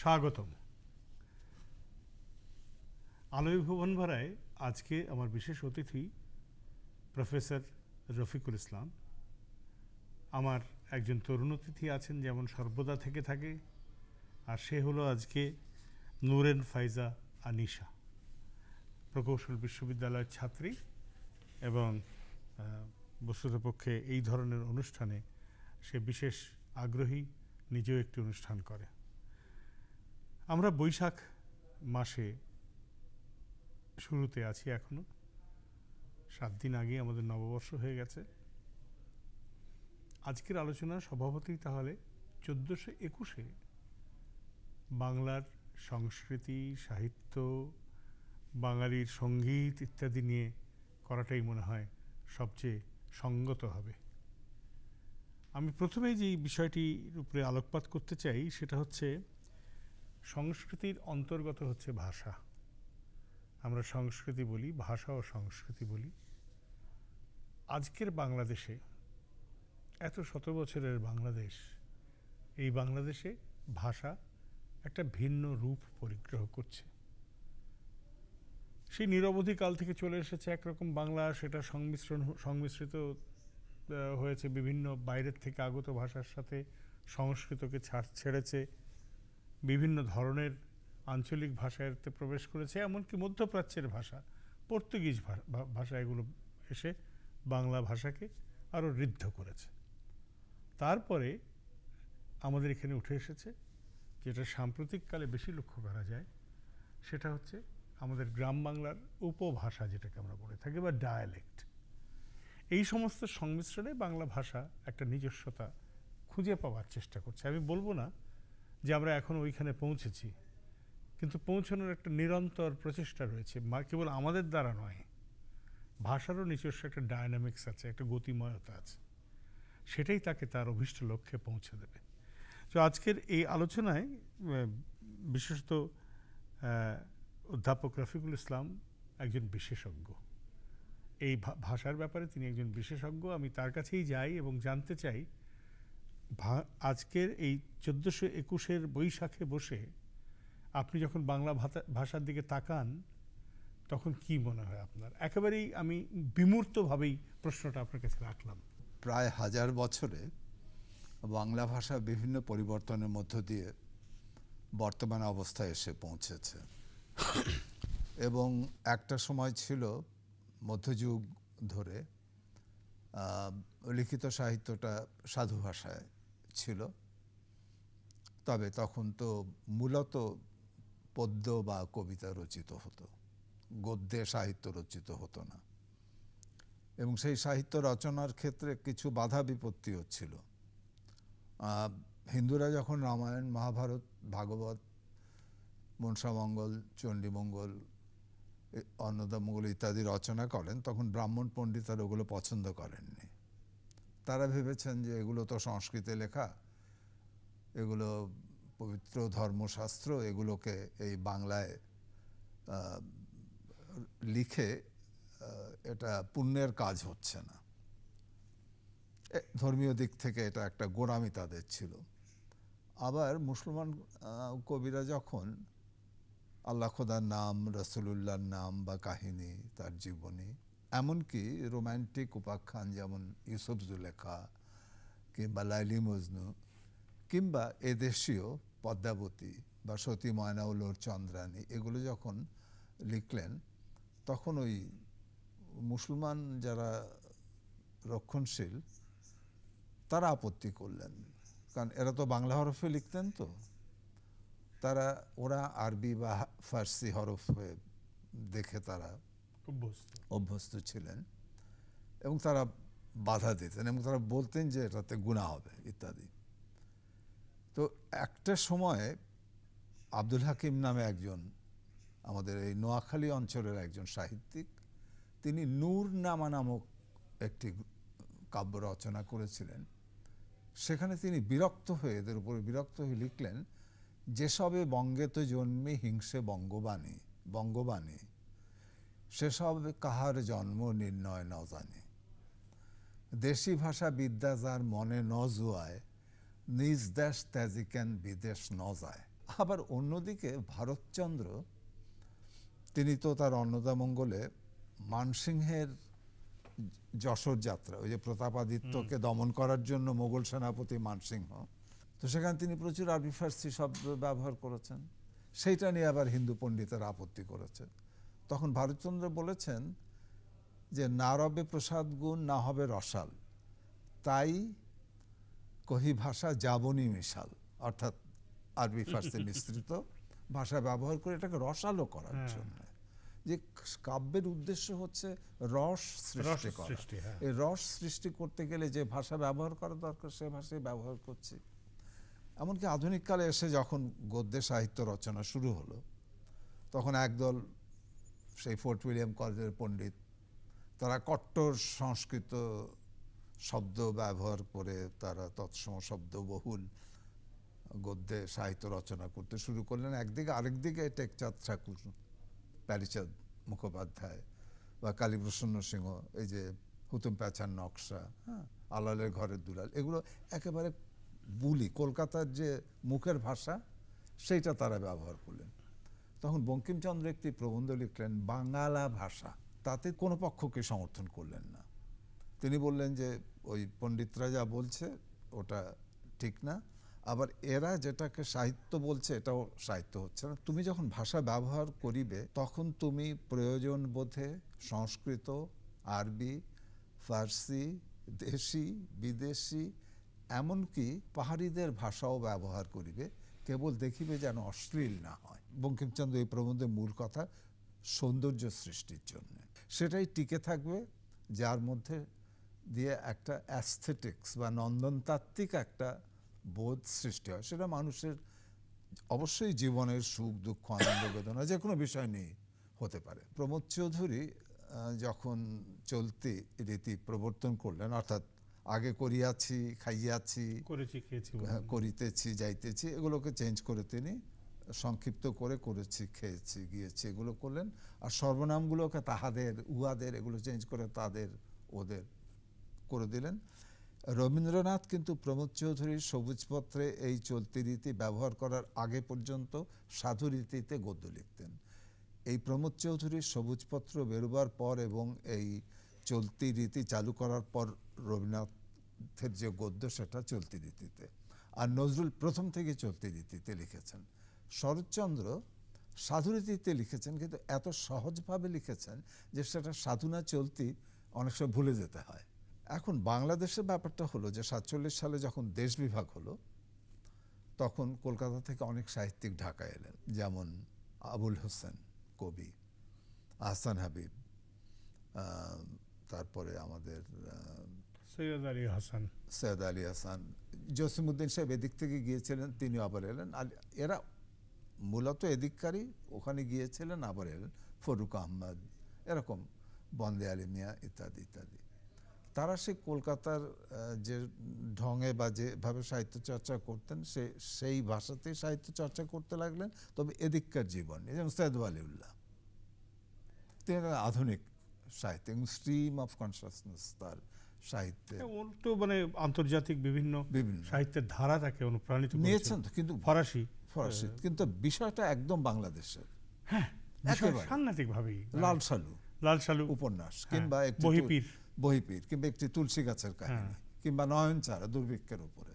স্বাগতম আলোয় ভুবন ভাড়ায় আজকে আমার বিশেষ অতিথি প্রফেসর রফিকুল ইসলাম আমার একজন তরুণ অতিথি আছেন যেমন সর্বদা থেকে থাকে আর সে হলো আজকে নুরেন ফাইজা আনিশা প্রকৌশল বিশ্ববিদ্যালয়ের ছাত্রী এবং বস্তুতপক্ষে এই ধরনের অনুষ্ঠানে সে বিশেষ আগ্রহী নিজেও একটি অনুষ্ঠান করে আমরা বৈশাখ মাসে শুরুতে আছি এখনো সাত দিন আগে আমাদের নববর্ষ হয়ে গেছে আজকের আলোচনা স্বভাবতেই তাহলে চোদ্দোশো একুশে বাংলার সংস্কৃতি সাহিত্য বাঙালির সঙ্গীত ইত্যাদি নিয়ে করাটাই মনে হয় সবচেয়ে সঙ্গত হবে আমি প্রথমেই যে বিষয়টির উপরে আলোকপাত করতে চাই সেটা হচ্ছে সংস্কৃতির অন্তর্গত হচ্ছে ভাষা আমরা সংস্কৃতি বলি ভাষা ও সংস্কৃতি বলি আজকের বাংলাদেশে এত শত বছরের বাংলাদেশ এই বাংলাদেশে ভাষা একটা ভিন্ন রূপ পরিগ্রহ করছে সেই নিরবধিকাল কাল থেকে চলে এসেছে একরকম বাংলা সেটা সংমিশ্রণ সংমিশ্রিত হয়েছে বিভিন্ন বাইরের থেকে আগত ভাষার সাথে সংস্কৃতকে ছাড় ছেড়েছে বিভিন্ন ধরনের আঞ্চলিক ভাষাতে প্রবেশ করেছে এমনকি মধ্যপ্রাচ্যের ভাষা পর্তুগিজ ভাষা এগুলো এসে বাংলা ভাষাকে আরও ঋদ্ধ করেছে তারপরে আমাদের এখানে উঠে এসেছে যেটা সাম্প্রতিককালে বেশি লক্ষ্য করা যায় সেটা হচ্ছে আমাদের গ্রাম বাংলার উপভাষা যেটাকে আমরা বলে থাকি বা ডায়ালেক্ট এই সমস্ত সংমিশ্রণে বাংলা ভাষা একটা নিজস্বতা খুঁজে পাওয়ার চেষ্টা করছে আমি বলবো না যে আমরা এখন ওইখানে পৌঁছেছি কিন্তু পৌঁছানোর একটা নিরন্তর প্রচেষ্টা রয়েছে কেবল আমাদের দ্বারা নয় ভাষারও নিজস্ব একটা ডায়নামিক্স আছে একটা গতিময়তা আছে সেটাই তাকে তার অভিষ্ট লক্ষ্যে পৌঁছে দেবে তো আজকের এই আলোচনায় বিশেষত অধ্যাপক রফিকুল ইসলাম একজন বিশেষজ্ঞ এই ভাষার ব্যাপারে তিনি একজন বিশেষজ্ঞ আমি তার কাছেই যাই এবং জানতে চাই আজকের এই চোদ্দোশো একুশের বৈশাখে বসে আপনি যখন বাংলা ভাষার দিকে তাকান তখন কি মনে হয় আপনার একেবারেই আমি বিমূর্তভাবেই প্রশ্নটা আপনার কাছে রাখলাম প্রায় হাজার বছরে বাংলা ভাষা বিভিন্ন পরিবর্তনের মধ্য দিয়ে বর্তমান অবস্থায় এসে পৌঁছেছে এবং একটা সময় ছিল মধ্যযুগ ধরে লিখিত সাহিত্যটা সাধু ভাষায় ছিল তবে তখন তো মূলত পদ্য বা কবিতা রচিত হতো গদ্যে সাহিত্য রচিত হতো না এবং সেই সাহিত্য রচনার ক্ষেত্রে কিছু বাধা বিপত্তিও ছিল হিন্দুরা যখন রামায়ণ মহাভারত ভাগবত মনসামঙ্গল চণ্ডীমঙ্গল অন্নদামঙ্গল ইত্যাদি রচনা করেন তখন ব্রাহ্মণ পণ্ডিতারা ওগুলো পছন্দ করেননি তারা ভেবেছেন যে এগুলো তো সংস্কৃতে লেখা এগুলো পবিত্র ধর্মশাস্ত্র এগুলোকে এই বাংলায় লিখে এটা পুণ্যের কাজ হচ্ছে না ধর্মীয় দিক থেকে এটা একটা গোড়ামি তাদের ছিল আবার মুসলমান কবিরা যখন আল্লাহ খোদার নাম রসুলুল্লাহর নাম বা কাহিনী তার জীবনী এমনকি রোম্যান্টিক উপাখ্যান যেমন ইউসুফ জুলেখা কিংবা লাইলি মজনু কিংবা এদেশীয় পদ্মাবতী বা সতী ময়নাউলোর চন্দ্রানী এগুলো যখন লিখলেন তখন ওই মুসলমান যারা রক্ষণশীল তারা আপত্তি করলেন কারণ এরা তো বাংলা হরফে লিখতেন তো তারা ওরা আরবি বা ফার্সি হরফে দেখে তারা অভ্যস্ত ছিলেন এবং তারা বাধা দিতেন এবং তারা বলতেন যে এটাতে গুণা হবে ইত্যাদি তো একটা সময়ে আব্দুল হাকিম নামে একজন আমাদের এই নোয়াখালী অঞ্চলের একজন সাহিত্যিক তিনি নূর নামা নামক একটি কাব্য রচনা করেছিলেন সেখানে তিনি বিরক্ত হয়ে এদের উপরে বিরক্ত হয়ে লিখলেন যেসবে বঙ্গেত জন্মে হিংসে বঙ্গবাণী বঙ্গবাণী সেসব কাহার জন্ম নির্ণয় ন জানে দেশি ভাষা বিদ্যা যার মনে ন জুয়ায় নিজ দেশ ত্যাজিকেন বিদেশ ন যায় আবার অন্যদিকে ভারতচন্দ্র তিনি তো তার অন্নদামঙ্গলে মানসিংহের যশোর যাত্রা ওই যে প্রতাপাদিত্যকে দমন করার জন্য মোগল সেনাপতি মানসিংহ তো সেখানে তিনি প্রচুর আরবি ফার্সি শব্দ ব্যবহার করেছেন সেইটা নিয়ে আবার হিন্দু পণ্ডিতের আপত্তি করেছে তখন ভারতচন্দ্র বলেছেন যে না রবে প্রসাদ গুণ না হবে রসাল তাই কহি ভাষা যাবনী মিশাল অর্থাৎ আরবি ফার্সি মিশ্রিত ভাষা ব্যবহার করে এটাকে রসালো করার হ্যাঁ। জন্য যে কাব্যের উদ্দেশ্য হচ্ছে রস সৃষ্টি করা হ্যাঁ। এই রস সৃষ্টি করতে গেলে যে ভাষা ব্যবহার করা দরকার সে ভাষায় ব্যবহার করছি এমনকি আধুনিককালে এসে যখন গদ্যে সাহিত্য রচনা শুরু হলো তখন একদল সেই ফোর্ট উইলিয়াম কলেজের পণ্ডিত তারা কট্টর সংস্কৃত শব্দ ব্যবহার করে তারা তৎসম শব্দ বহুল গদ্যে সাহিত্য রচনা করতে শুরু করলেন একদিকে আরেকদিকে টেকচাঁদ ঠাকুর প্যারিচাঁদ মুখোপাধ্যায় বা কালীপ্রসন্ন সিংহ এই যে হুতুম প্যাচার নকশা হ্যাঁ আলালের ঘরের দুলাল এগুলো একেবারে বুলি কলকাতার যে মুখের ভাষা সেইটা তারা ব্যবহার করলেন তখন বঙ্কিমচন্দ্র একটি প্রবন্ধ লিখলেন বাংলা ভাষা তাতে কোনো পক্ষকে সমর্থন করলেন না তিনি বললেন যে ওই পণ্ডিতরা যা বলছে ওটা ঠিক না আবার এরা যেটাকে সাহিত্য বলছে এটাও সাহিত্য হচ্ছে না তুমি যখন ভাষা ব্যবহার করিবে তখন তুমি প্রয়োজন বোধে সংস্কৃত আরবি ফার্সি দেশি বিদেশি এমনকি পাহাড়িদের ভাষাও ব্যবহার করিবে কেবল দেখিবে যেন অশ্লীল না হয় বঙ্কিমচন্দ্র এই প্রবন্ধের মূল কথা সৌন্দর্য সৃষ্টির জন্য সেটাই টিকে থাকবে যার মধ্যে দিয়ে একটা অ্যাস্থেটিক্স বা নন্দনতাত্ত্বিক একটা বোধ সৃষ্টি হয় সেটা মানুষের অবশ্যই জীবনের সুখ দুঃখ আনন্দ বেদনা যে কোনো বিষয় নিয়ে হতে পারে প্রমোদ চৌধুরী যখন চলতি রীতি প্রবর্তন করলেন অর্থাৎ আগে করিয়াছি খাইয়াছি হ্যাঁ, করিতেছি যাইতেছি এগুলোকে চেঞ্জ করে তিনি সংক্ষিপ্ত করে করেছি খেয়েছি গিয়েছি এগুলো করলেন আর সর্বনামগুলোকে তাহাদের উহাদের এগুলো চেঞ্জ করে তাদের ওদের করে দিলেন রবীন্দ্রনাথ কিন্তু প্রমোদ চৌধুরীর সবুজপত্রে এই চলতি রীতি ব্যবহার করার আগে পর্যন্ত সাধু রীতিতে গদ্য লিখতেন এই প্রমোদ চৌধুরীর সবুজপত্র বেরোবার পর এবং এই চলতি রীতি চালু করার পর রবীন্দ্রনাথের যে গদ্য সেটা চলতি রীতিতে আর নজরুল প্রথম থেকে চলতি রীতিতে লিখেছেন শরৎচন্দ্র সাধুরীতিতে লিখেছেন কিন্তু এত সহজভাবে লিখেছেন যে সেটা সাধুনা চলতি অনেক সময় ভুলে যেতে হয় এখন বাংলাদেশের ব্যাপারটা হলো যে সাতচল্লিশ সালে যখন দেশ বিভাগ হলো তখন কলকাতা থেকে অনেক সাহিত্যিক ঢাকা এলেন যেমন আবুল হোসেন কবি আহসান হাবিব তারপরে আমাদের সৈয়দ আলী হাসান সৈয়দ আলী হাসান জসিমুদ্দিন সাহেব এদিক থেকে গিয়েছিলেন তিনি আবার এলেন এরা মূলত এদিককারই ওখানে গিয়েছিলেন আবার এলেন ফরুক আহমদ এরকম বন্দে আলী মিয়া ইত্যাদি ইত্যাদি তারা সে কলকাতার যে ঢঙে বা যেভাবে সাহিত্য চর্চা করতেন সে সেই ভাষাতেই সাহিত্য চর্চা করতে লাগলেন তবে এদিককার জীবন যেমন সৈয়দ উল্লাহ তিনি আধুনিক সাহিত্য এবং স্ট্রিম অফ কনসিয়াসনেস তার সাহিত্যে হ্যাঁ, মানে আন্তর্জাতিক বিভিন্ন বিভিন্ন সাহিত্যের ধারা তাকে অনুপ্রাণিত নিয়েছেন কিন্তু ফরাসি ফরাসি হ্যাঁ। কিন্তু বিষয়টা একদম বাংলাদেশের হ্যাঁ সাংঘাতিক ভাবেই লাল সালু লাল সালু উপন্যাস হ্যাঁ, কিংবা বহিপীর বহিপীর কিংবা একটি তুলসী গাছের কাহিনী কিংবা চারা দুর্ভিক্ষের উপরে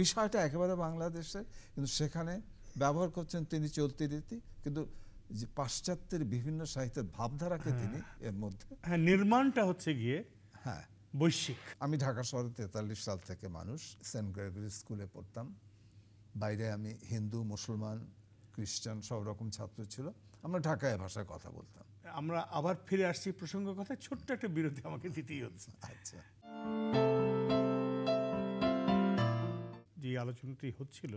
বিষয়টা একেবারে বাংলাদেশে কিন্তু সেখানে ব্যবহার করছেন তিনি চলতি রীতি কিন্তু যে পাশ্চাত্যের বিভিন্ন সাহিত্যের ভাবধারাকে হ্যাঁ। তিনি এর মধ্যে হ্যাঁ নির্মাণটা হচ্ছে গিয়ে হ্যাঁ বৈশ্বিক আমি ঢাকা শহরে তেতাল্লিশ সাল থেকে মানুষ সেন্ট গ্রেগরি স্কুলে পড়তাম বাইরে আমি হিন্দু মুসলমান খ্রিস্টান সব রকম ছাত্র ছিল আমরা ঢাকায় ভাষায় কথা বলতাম আমরা আবার ফিরে আসছি প্রসঙ্গ কথা ছোট্ট একটা বিরতি আমাকে দিতেই হচ্ছে আচ্ছা যে আলোচনাটি হচ্ছিল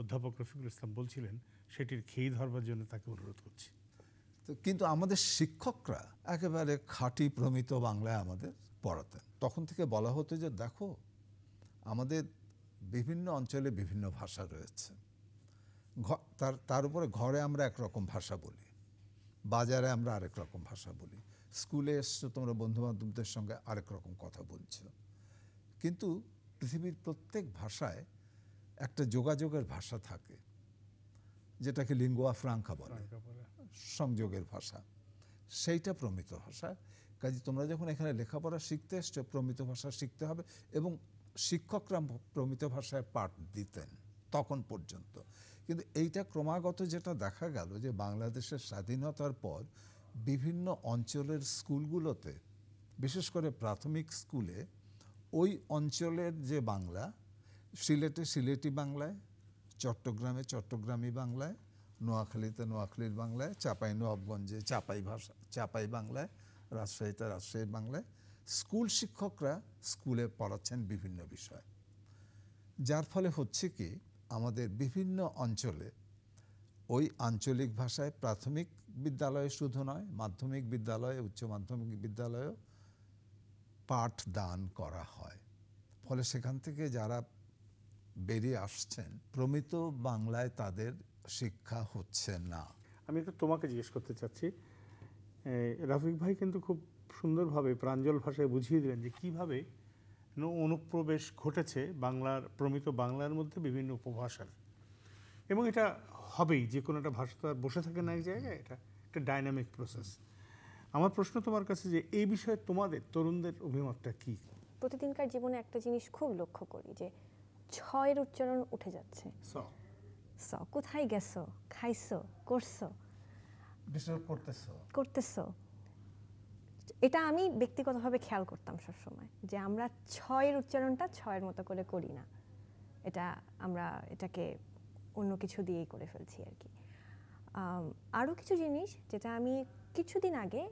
অধ্যাপক রফিকুল ইসলাম বলছিলেন সেটির খেয়ে ধরবার জন্য তাকে অনুরোধ করছি তো কিন্তু আমাদের শিক্ষকরা একেবারে খাঁটি প্রমিত বাংলায় আমাদের পড়াতেন তখন থেকে বলা হতো যে দেখো আমাদের বিভিন্ন অঞ্চলে বিভিন্ন ভাষা রয়েছে তার তার উপরে ঘরে আমরা একরকম ভাষা বলি বাজারে আমরা আরেক রকম ভাষা বলি স্কুলে এসছো তোমরা বন্ধুবান্ধবদের সঙ্গে আরেক রকম কথা বলছো কিন্তু পৃথিবীর প্রত্যেক ভাষায় একটা যোগাযোগের ভাষা থাকে যেটাকে লিঙ্গুয়া ফ্রাঙ্কা বলে হ্যাঁ। সংযোগের ভাষা সেইটা প্রমিত ভাষা কাজে তোমরা যখন এখানে লেখাপড়া শিখতে এসছো প্রমিত ভাষা শিখতে হবে এবং শিক্ষকরা প্রমিত ভাষায় পাঠ দিতেন তখন পর্যন্ত কিন্তু এইটা ক্রমাগত যেটা দেখা গেল যে বাংলাদেশের স্বাধীনতার পর বিভিন্ন অঞ্চলের স্কুলগুলোতে বিশেষ করে প্রাথমিক স্কুলে ওই অঞ্চলের যে বাংলা সিলেটে সিলেটি বাংলায় চট্টগ্রামে চট্টগ্রামী বাংলায় নোয়াখালীতে নোয়াখালীর বাংলায় চাপাই নবাবগঞ্জে চাপাই ভাষা চাপাই বাংলায় রাজশাহীতে রাজশাহীর বাংলায় স্কুল শিক্ষকরা স্কুলে পড়াচ্ছেন বিভিন্ন বিষয় যার ফলে হচ্ছে কি আমাদের বিভিন্ন অঞ্চলে ওই আঞ্চলিক ভাষায় প্রাথমিক বিদ্যালয়ে শুধু নয় মাধ্যমিক বিদ্যালয়ে উচ্চ মাধ্যমিক বিদ্যালয়েও পাঠদান করা হয় ফলে সেখান থেকে যারা বেরিয়ে আসছেন প্রমিত বাংলায় তাদের শিক্ষা হচ্ছে না আমি একটু তোমাকে জিজ্ঞেস করতে চাচ্ছি রাফিক ভাই কিন্তু খুব সুন্দরভাবে প্রাঞ্জল ভাষায় বুঝিয়ে দিলেন যে কীভাবে অনুপ্রবেশ ঘটেছে বাংলার প্রমিত বাংলার মধ্যে বিভিন্ন উপভাষার এবং এটা হবেই যে কোনো একটা ভাষা তো আর বসে থাকে না এক জায়গায় এটা একটা ডাইনামিক প্রসেস আমার প্রশ্ন তোমার কাছে যে এই বিষয়ে তোমাদের তরুণদের অভিমতটা কি প্রতিদিনকার জীবনে একটা জিনিস খুব লক্ষ্য করি যে ছয়ের উচ্চারণ উঠে যাচ্ছে স কোথায় গেছো খাইছো করছো করতেছ এটা আমি ব্যক্তিগতভাবে খেয়াল করতাম সবসময় যে আমরা ছয়ের উচ্চারণটা ছয়ের মতো করে করি না এটা আমরা এটাকে অন্য কিছু দিয়েই করে ফেলছি আর কি আরও কিছু জিনিস যেটা আমি কিছুদিন আগে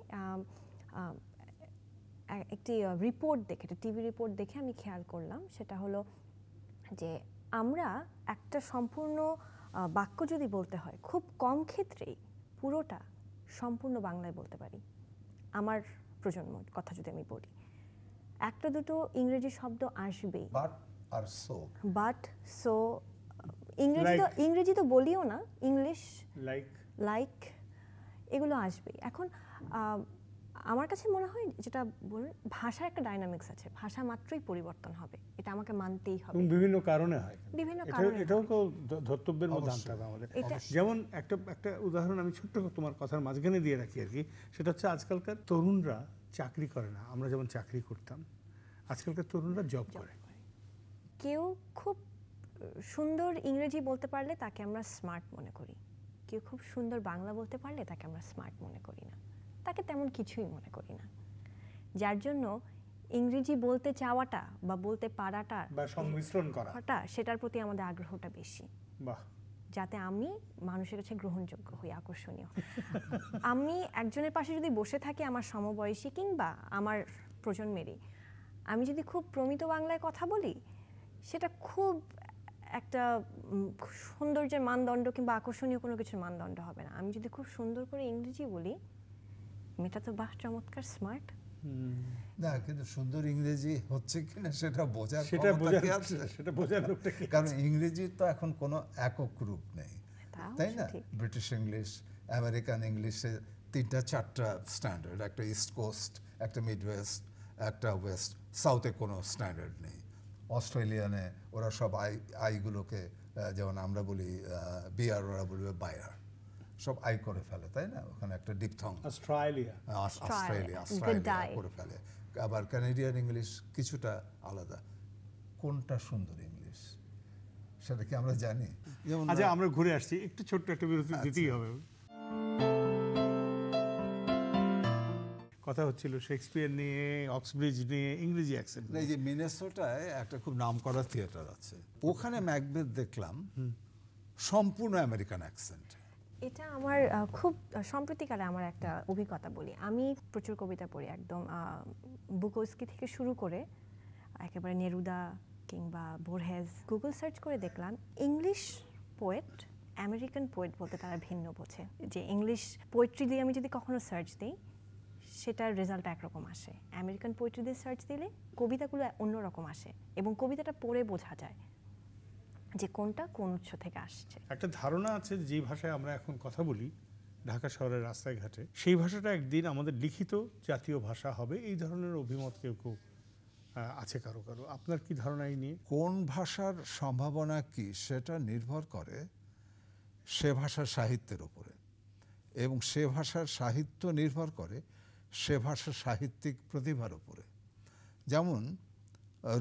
একটি রিপোর্ট দেখে টিভি রিপোর্ট দেখে আমি খেয়াল করলাম সেটা হলো যে আমরা একটা সম্পূর্ণ বাক্য যদি বলতে হয় খুব কম ক্ষেত্রেই পুরোটা সম্পূর্ণ বাংলায় বলতে পারি আমার প্রজন্ম কথা যদি আমি বলি একটা দুটো ইংরেজি শব্দ আসবেই বাট সো ইংরেজি তো ইংরেজি তো বলিও না ইংলিশ লাইক লাইক এগুলো আসবেই এখন আমার কাছে মনে হয় যেটা বলুন ভাষার একটা ডাইনামিক্স আছে ভাষা মাত্রই পরিবর্তন হবে এটা আমাকে মানতেই হবে বিভিন্ন কারণে হয় বিভিন্ন কারণে এটাও তো ধর্তব্যের মধ্যে আনতে হবে আমাদের যেমন একটা একটা উদাহরণ আমি ছোট্ট তোমার কথার মাঝখানে দিয়ে রাখি আর কি সেটা হচ্ছে আজকালকার তরুণরা চাকরি করে না আমরা যেমন চাকরি করতাম আজকালকার তরুণরা জব করে কেউ খুব সুন্দর ইংরেজি বলতে পারলে তাকে আমরা স্মার্ট মনে করি কেউ খুব সুন্দর বাংলা বলতে পারলে তাকে আমরা স্মার্ট মনে করি না তাকে তেমন কিছুই মনে করি না যার জন্য ইংরেজি বলতে চাওয়াটা বা বলতে পারাটা বা সংমিশ্রণ করাটা সেটার প্রতি আমাদের আগ্রহটা বেশি বাহ যাতে আমি মানুষের কাছে গ্রহণযোগ্য হই আকর্ষণীয় আমি একজনের পাশে যদি বসে থাকি আমার সমবয়সী কিংবা আমার প্রজন্মেরই আমি যদি খুব প্রমিত বাংলায় কথা বলি সেটা খুব একটা সৌন্দর্যের মানদণ্ড কিংবা আকর্ষণীয় কোনো কিছুর মানদণ্ড হবে না আমি যদি খুব সুন্দর করে ইংরেজি বলি মেয়েটা তো বাহ চমৎকার স্মার্ট না কিন্তু সুন্দর ইংরেজি হচ্ছে কিনা সেটা বোঝার সেটা বোঝার সেটা বোঝার লোকটা কারণ ইংরেজি তো এখন কোনো একক রূপ নেই তাই না ব্রিটিশ ইংলিশ আমেরিকান ইংলিশে তিনটা চারটা স্ট্যান্ডার্ড একটা ইস্ট কোস্ট একটা মিড ওয়েস্ট একটা ওয়েস্ট সাউথে কোনো স্ট্যান্ডার্ড নেই অস্ট্রেলিয়ানে ওরা সব আই আইগুলোকে যেমন আমরা বলি বিয়ার ওরা বলবে বায়ার সব আয় করে ফেলে তাই না ওখানে একটা ডিপথং অস্ট্রেলিয়া অস্ট্রেলিয়া করে ফেলে আবার কানাডিয়ান ইংলিশ কিছুটা আলাদা কোনটা সুন্দর ইংলিশ সেটা কি আমরা জানি যেমন আচ্ছা, আমরা ঘুরে আসছি একটু ছোট্ট একটা বিরতি আচ্ছা। দিতেই হবে কথা হচ্ছিল শেক্সপিয়ার নিয়ে অক্সব্রিজ নিয়ে ইংরেজি অ্যাকসেন্ট এই যে মিনেসোটায় একটা খুব নাম করা থিয়েটার আছে ওখানে ম্যাকবেথ দেখলাম সম্পূর্ণ আমেরিকান অ্যাকসেন্ট এটা আমার খুব সম্প্রতিকালে আমার একটা অভিজ্ঞতা বলি আমি প্রচুর কবিতা পড়ি একদম বুকোস্কি থেকে শুরু করে একেবারে নেরুদা কিংবা বোরহেজ গুগল সার্চ করে দেখলাম ইংলিশ পোয়েট আমেরিকান পোয়েট বলতে তারা ভিন্ন বোঝে যে ইংলিশ পোয়েট্রি দিয়ে আমি যদি কখনো সার্চ দিই সেটার রেজাল্ট একরকম আসে আমেরিকান পোয়েট্রি দিয়ে সার্চ দিলে কবিতাগুলো অন্যরকম আসে এবং কবিতাটা পড়ে বোঝা যায় যে কোনটা কোন উৎস থেকে আসছে একটা ধারণা আছে যে ভাষায় আমরা এখন কথা বলি ঢাকা শহরের রাস্তায় ঘাটে সেই ভাষাটা একদিন আমাদের লিখিত জাতীয় ভাষা হবে এই ধরনের অভিমত কেউ কেউ আছে কারো কারো আপনার কি ধারণা এই নিয়ে কোন ভাষার সম্ভাবনা কি সেটা নির্ভর করে সে ভাষার সাহিত্যের উপরে এবং সে ভাষার সাহিত্য নির্ভর করে সে ভাষার সাহিত্যিক প্রতিভার উপরে যেমন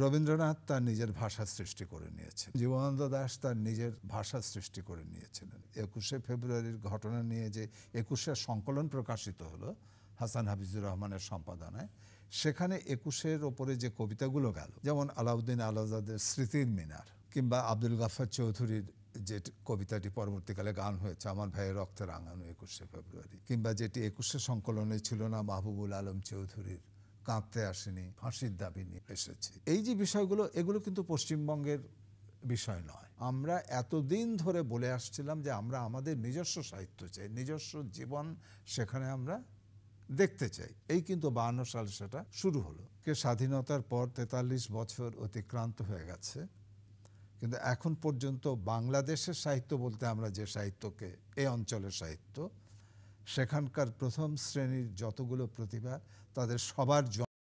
রবীন্দ্রনাথ তার নিজের ভাষা সৃষ্টি করে নিয়েছেন জীবনানন্দ দাস তার নিজের ভাষা সৃষ্টি করে নিয়েছিলেন একুশে ফেব্রুয়ারির ঘটনা নিয়ে যে একুশের সংকলন প্রকাশিত হলো হাসান হাফিজুর রহমানের সম্পাদনায় সেখানে একুশের ওপরে যে কবিতাগুলো গেল যেমন আলাউদ্দিন আলাজাদের স্মৃতির মিনার কিংবা আব্দুল গাফার চৌধুরীর যে কবিতাটি পরবর্তীকালে গান হয়েছে আমার ভাইয়ের রক্তে রাঙানো একুশে ফেব্রুয়ারি কিংবা যেটি একুশে সংকলনে ছিল না মাহবুবুল আলম চৌধুরীর কাঁদতে আসেনি ফাঁসির দাবি নিয়ে এসেছি এই যে বিষয়গুলো এগুলো কিন্তু পশ্চিমবঙ্গের বিষয় নয় আমরা এতদিন ধরে বলে আসছিলাম যে আমরা আমাদের নিজস্ব সাহিত্য চাই নিজস্ব জীবন সেখানে আমরা দেখতে চাই এই কিন্তু বাহান্ন সাল সেটা শুরু হলো কে স্বাধীনতার পর তেতাল্লিশ বছর অতিক্রান্ত হয়ে গেছে কিন্তু এখন পর্যন্ত বাংলাদেশের সাহিত্য বলতে আমরা যে সাহিত্যকে এই অঞ্চলের সাহিত্য সেখানকার প্রথম শ্রেণীর যতগুলো প্রতিভা তাদের সবার